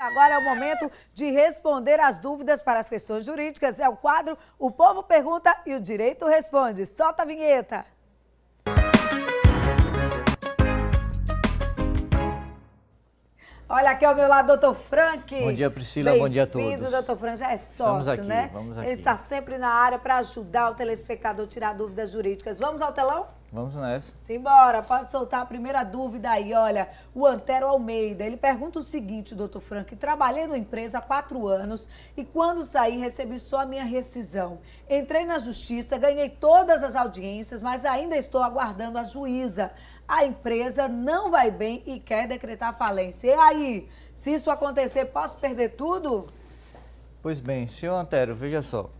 Agora é o momento de responder as dúvidas para as questões jurídicas. É o quadro O Povo Pergunta e o Direito Responde. Solta a vinheta! Olha aqui ao meu lado, doutor Frank. Bom dia, Priscila. Bom dia a todos. Bem-vindo, doutor Frank. Já é sócio, aqui, né? Ele está sempre na área para ajudar o telespectador a tirar dúvidas jurídicas. Vamos ao telão? Vamos nessa. Simbora, pode soltar a primeira dúvida aí. Olha, o Antero Almeida, ele pergunta o seguinte, doutor Frank, trabalhei numa empresa há quatro anos e quando saí recebi só a minha rescisão. Entrei na justiça, ganhei todas as audiências, mas ainda estou aguardando a juíza. A empresa não vai bem e quer decretar falência. E aí, se isso acontecer, posso perder tudo? Pois bem, senhor Antero, veja só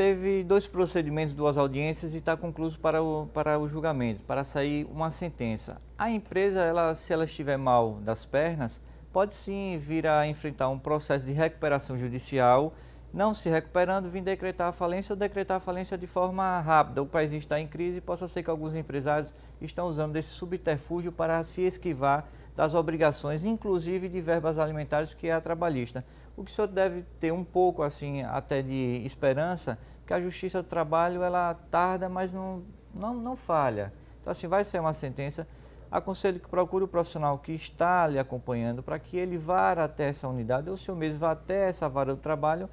teve dois procedimentos, duas audiências e está concluído para o, para o julgamento, para sair uma sentença. A empresa, ela, se ela estiver mal das pernas, pode sim vir a enfrentar um processo de recuperação judicial não se recuperando, vim decretar a falência ou decretar a falência de forma rápida. O país está em crise e possa ser que alguns empresários estão usando desse subterfúgio para se esquivar das obrigações, inclusive de verbas alimentares, que é a trabalhista. O que o senhor deve ter um pouco, assim, até de esperança, que a Justiça do Trabalho, ela tarda, mas não, não, não falha. Então, assim, vai ser uma sentença aconselho que procure o profissional que está lhe acompanhando para que ele vá até essa unidade ou se o mesmo vá até essa vara do trabalho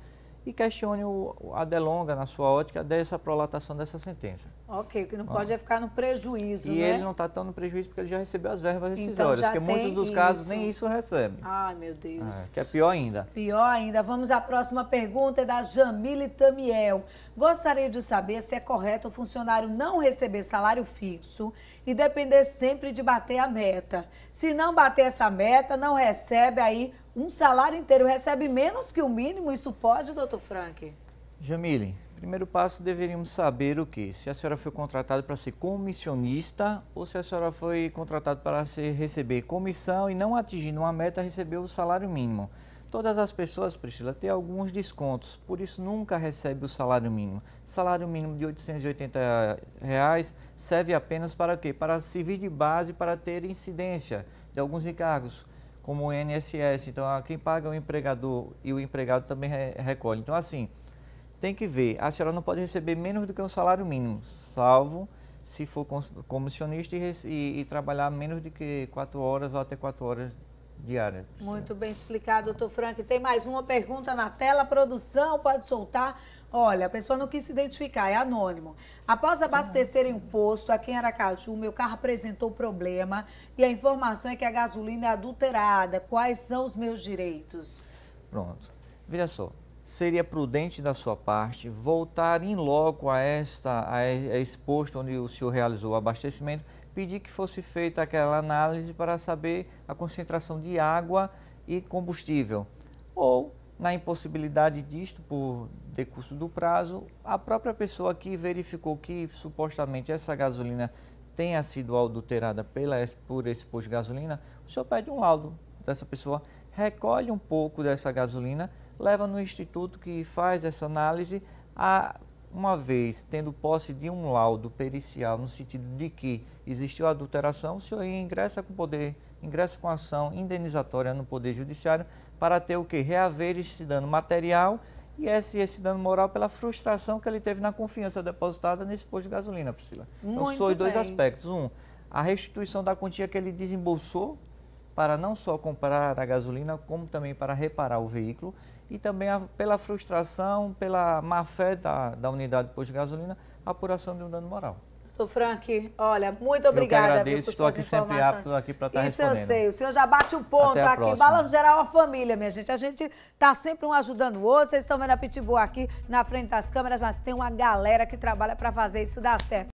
e questione o, a delonga, na sua ótica, dessa prolatação dessa sentença. Ok, o que não ah. pode é ficar no prejuízo, E né? ele não está tão no prejuízo porque ele já recebeu as verbas rescisórias, então, porque muitos dos isso. casos nem isso recebe. Ai, meu Deus. É, que é pior ainda. Pior ainda. Vamos à próxima pergunta, é da Jamile Tamiel. Gostaria de saber se é correto o funcionário não receber salário fixo e depender sempre de bater a meta. Se não bater essa meta, não recebe aí um salário inteiro recebe menos que o mínimo, isso pode, doutor Frank? Jamile, primeiro passo deveríamos saber o que? Se a senhora foi contratada para ser comissionista ou se a senhora foi contratada para ser, receber comissão e não atingindo uma meta, receber o salário mínimo. Todas as pessoas, Priscila, têm alguns descontos, por isso nunca recebe o salário mínimo. Salário mínimo de R$ 880 reais serve apenas para o quê? Para servir de base para ter incidência de alguns encargos como o INSS. Então, ah, quem paga é o empregador e o empregado também recolhe. Então, assim, tem que ver. A senhora não pode receber menos do que o salário mínimo, salvo se for comissionista e, e, e trabalhar menos de que 4 horas ou até 4 horas diária. Muito bem explicado, doutor Frank. Tem mais uma pergunta na tela, produção, pode soltar. Olha, a pessoa não quis se identificar, é anônimo. Após abastecer em um posto aqui em Aracaju, meu carro apresentou problema e a informação é que a gasolina é adulterada. Quais são os meus direitos? Pronto. Veja só, seria prudente da sua parte voltar em loco a esta a, a onde o senhor realizou o abastecimento, pedir que fosse feita aquela análise para saber a concentração de água e combustível. Ou, na impossibilidade disto por decurso do prazo, a própria pessoa que verificou que supostamente essa gasolina tenha sido adulterada pela, por esse posto de gasolina, o senhor pede um laudo dessa pessoa, recolhe um pouco dessa gasolina leva no instituto que faz essa análise a uma vez tendo posse de um laudo pericial no sentido de que existiu adulteração, o senhor ingressa com poder, ingressa com ação indenizatória no Poder Judiciário para ter o que reaver esse dano material e esse, esse dano moral pela frustração que ele teve na confiança depositada nesse posto de gasolina, Priscila. Muito então, são dois aspectos. Um, a restituição da quantia que ele desembolsou para não só comprar a gasolina, como também para reparar o veículo e também a, pela frustração, pela má fé da, da unidade depois posto de gasolina, a apuração de um dano moral. Doutor Frank, olha, muito obrigada eu que agradeço, viu, por estou aqui sempre apto aqui para estar tá Isso respondendo. Isso eu sei, o senhor já bate o ponto aqui. Balanço Geral é uma família, minha gente. A gente está sempre um ajudando o outro. Vocês estão vendo a Pitbull aqui na frente das câmeras, mas tem uma galera que trabalha para fazer isso dar certo.